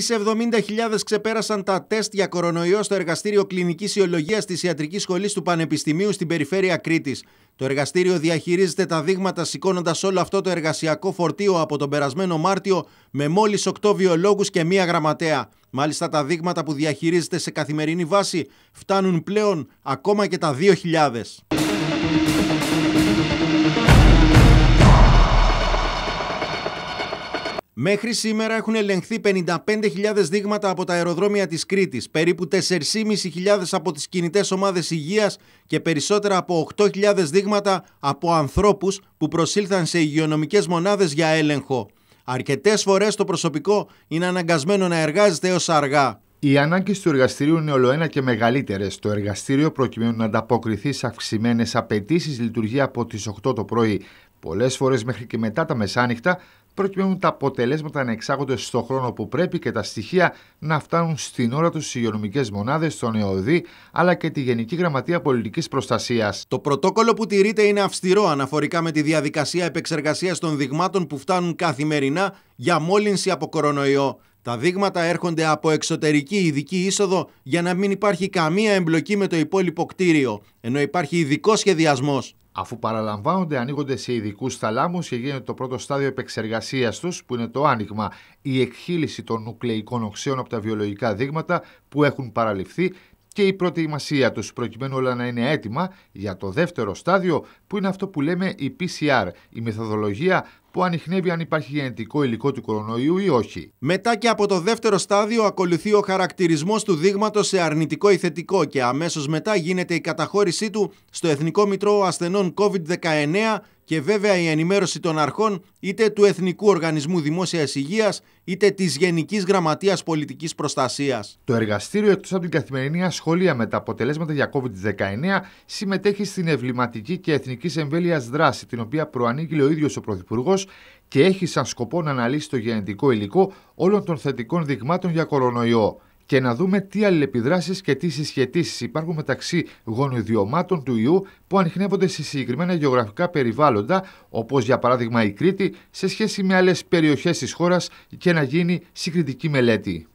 Στι 70.000 ξεπέρασαν τα τεστ για κορονοϊό στο εργαστήριο κλινικής ιολογίας της Ιατρικής Σχολής του Πανεπιστημίου στην περιφέρεια Κρήτης. Το εργαστήριο διαχειρίζεται τα δείγματα σηκώνοντας όλο αυτό το εργασιακό φορτίο από τον περασμένο Μάρτιο με μόλις 8 βιολόγους και μία γραμματέα. Μάλιστα τα δείγματα που διαχειρίζεται σε καθημερινή βάση φτάνουν πλέον ακόμα και τα 2.000. Μέχρι σήμερα έχουν ελεγχθεί 55.000 δείγματα από τα αεροδρόμια της Κρήτης, περίπου 4.500 από τις κινητές ομάδες υγείας και περισσότερα από 8.000 δείγματα από ανθρώπους που προσήλθαν σε υγειονομικές μονάδες για έλεγχο. Αρκετές φορές το προσωπικό είναι αναγκασμένο να εργάζεται έως αργά. Οι ανάγκες του εργαστηρίου είναι ολοένα και μεγαλύτερες. Το εργαστήριο, προκειμένου να ανταποκριθεί σε αυξημένες απαιτήσεις, λειτουργεί από τις 8 το πρωί, πολλές φορές μέχρι και μετά τα μεσάνυχτα, προκειμένου τα αποτελέσματα να εξάγονται στον χρόνο που πρέπει και τα στοιχεία να φτάνουν στην ώρα τους στι υγειονομικές μονάδες, στον ΕΟΔΗ αλλά και τη Γενική Γραμματεία Πολιτικής Προστασίας. Το πρωτόκολλο που τηρείται είναι αυστηρό αναφορικά με τη διαδικασία επεξεργασίας των δειγμάτων που φτάνουν καθημερινά για μόλυνση από κορονοϊό. Τα δείγματα έρχονται από εξωτερική ειδική είσοδο για να μην υπάρχει καμία εμπλοκή με το υπόλοιπο κτίριο, ενώ υπάρχει ειδικός σχεδιασμός. Αφού παραλαμβάνονται, ανοίγονται σε ειδικούς θαλάμους και γίνεται το πρώτο στάδιο επεξεργασίας τους, που είναι το άνοιγμα, η εκχύληση των νουκλεϊκών οξέων από τα βιολογικά δείγματα που έχουν παραληφθεί και η προετοιμασία τους, προκειμένου όλα να είναι έτοιμα για το δεύτερο στάδιο, που είναι αυτό που λέμε η PCR, η μεθοδολογία που ανοιχνεύει αν υπάρχει γενετικό υλικό του κορονοϊού ή όχι. Μετά και από το δεύτερο στάδιο ακολουθεί ο χαρακτηρισμός του δείγματος σε αρνητικό ή θετικό και αμέσως μετά γίνεται η καταχώρησή του στο Εθνικό Μητρό Ασθενών COVID-19 και βέβαια η ενημέρωση των αρχών είτε του Εθνικού Οργανισμού Δημόσιας Υγείας είτε της Γενικής Γραμματείας Πολιτικής Προστασίας. Το εργαστήριο εκτός από την καθημερινή ασχολία με τα αποτελέσματα για COVID-19 συμμετέχει στην ευληματική και εθνικής εμβέλειας δράση την οποία προανήγγειλε ο ίδιος ο Πρωθυπουργός και έχει σαν σκοπό να αναλύσει το γενετικό υλικό όλων των θετικών δειγμάτων για κορονοϊό και να δούμε τι αλληλεπιδράσεις και τι συσχετήσει υπάρχουν μεταξύ γονιδιωμάτων του ιού που ανοιχνεύονται σε συγκεκριμένα γεωγραφικά περιβάλλοντα, όπως για παράδειγμα η Κρήτη, σε σχέση με άλλες περιοχές της χώρας και να γίνει συγκριτική μελέτη.